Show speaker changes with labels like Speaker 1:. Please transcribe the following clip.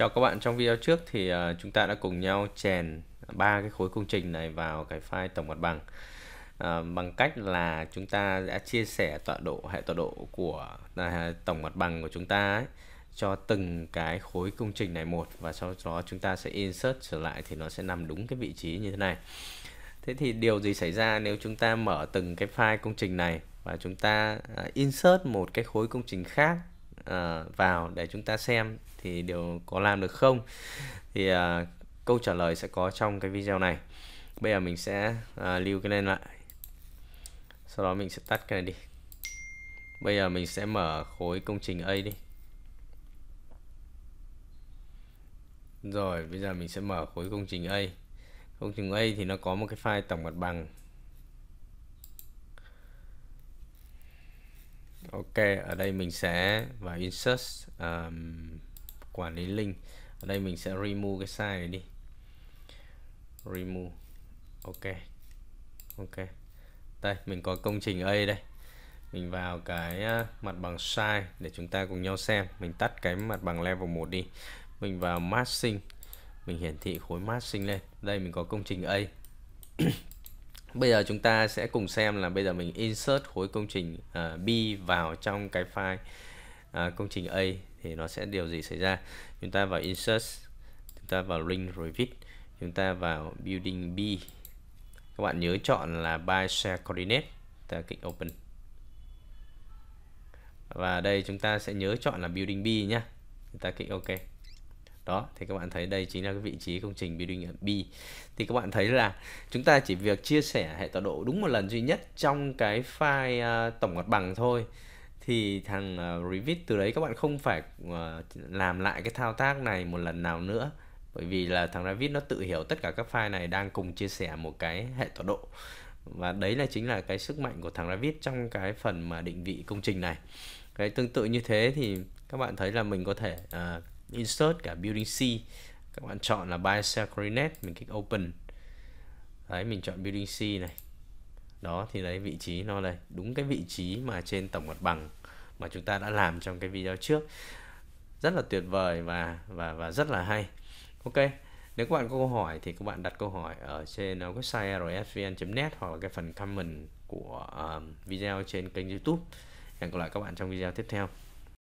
Speaker 1: Chào các bạn, trong video trước thì ờ, chúng ta đã cùng nhau chèn ba cái khối công trình này vào cái file tổng mặt bằng à, bằng cách là chúng ta đã chia sẻ tọa độ hệ tọa độ của à, tổng mặt bằng của chúng ta ấy, cho từng cái khối công trình này một và sau đó chúng ta sẽ insert trở lại thì nó sẽ nằm đúng cái vị trí như thế này. Thế thì điều gì xảy ra nếu chúng ta mở từng cái file công trình này và chúng ta à, insert một cái khối công trình khác Ờ, vào để chúng ta xem thì điều có làm được không thì uh, câu trả lời sẽ có trong cái video này bây giờ mình sẽ uh, lưu cái lên lại sau đó mình sẽ tắt cái này đi bây giờ mình sẽ mở khối công trình A đi rồi bây giờ mình sẽ mở khối công trình A công trình A thì nó có một cái file tổng mặt bằng Ok, ở đây mình sẽ vào insert um, quản lý link. Ở đây mình sẽ remove cái size này đi. Remove. Ok. Ok. Đây, mình có công trình A đây. Mình vào cái ờ, mặt bằng size để chúng ta cùng nhau xem. Mình tắt cái mặt bằng level 1 đi. Mình vào masking. Mình hiển thị khối masking lên. Đây mình có công trình A. bây giờ chúng ta sẽ cùng xem là bây giờ mình insert khối công trình uh, B vào trong cái file uh, công trình A thì nó sẽ điều gì xảy ra chúng ta vào insert chúng ta vào link rồi viết chúng ta vào building B các bạn nhớ chọn là by share coordinate ta klik open và đây chúng ta sẽ nhớ chọn là building B nhé ta klik ok đó thì các bạn thấy đây chính là cái vị trí công trình building at B thì các bạn thấy là chúng ta chỉ việc chia sẻ hệ tọa độ đúng một lần duy nhất trong cái file uh, tổng mặt bằng thôi thì thằng uh, Revit từ đấy các bạn không phải uh, làm lại cái thao tác này một lần nào nữa bởi vì là thằng Revit nó tự hiểu tất cả các file này đang cùng chia sẻ một cái hệ tọa độ và đấy là chính là cái sức mạnh của thằng Revit trong cái phần mà định vị công trình này cái tương tự như thế thì các bạn thấy là mình có thể uh, insert cả building C các bạn chọn là buy sell coordinate mình kích open đấy mình chọn building C này đó thì đấy vị trí nó đây đúng cái vị trí mà trên tổng mặt bằng mà chúng ta đã làm trong cái video trước rất là tuyệt vời và và và rất là hay ok nếu các bạn có câu hỏi thì các bạn đặt câu hỏi ở trên website rsvn.net hoặc là cái phần comment của ờ, video trên kênh youtube hẹn gặp lại các bạn trong video tiếp theo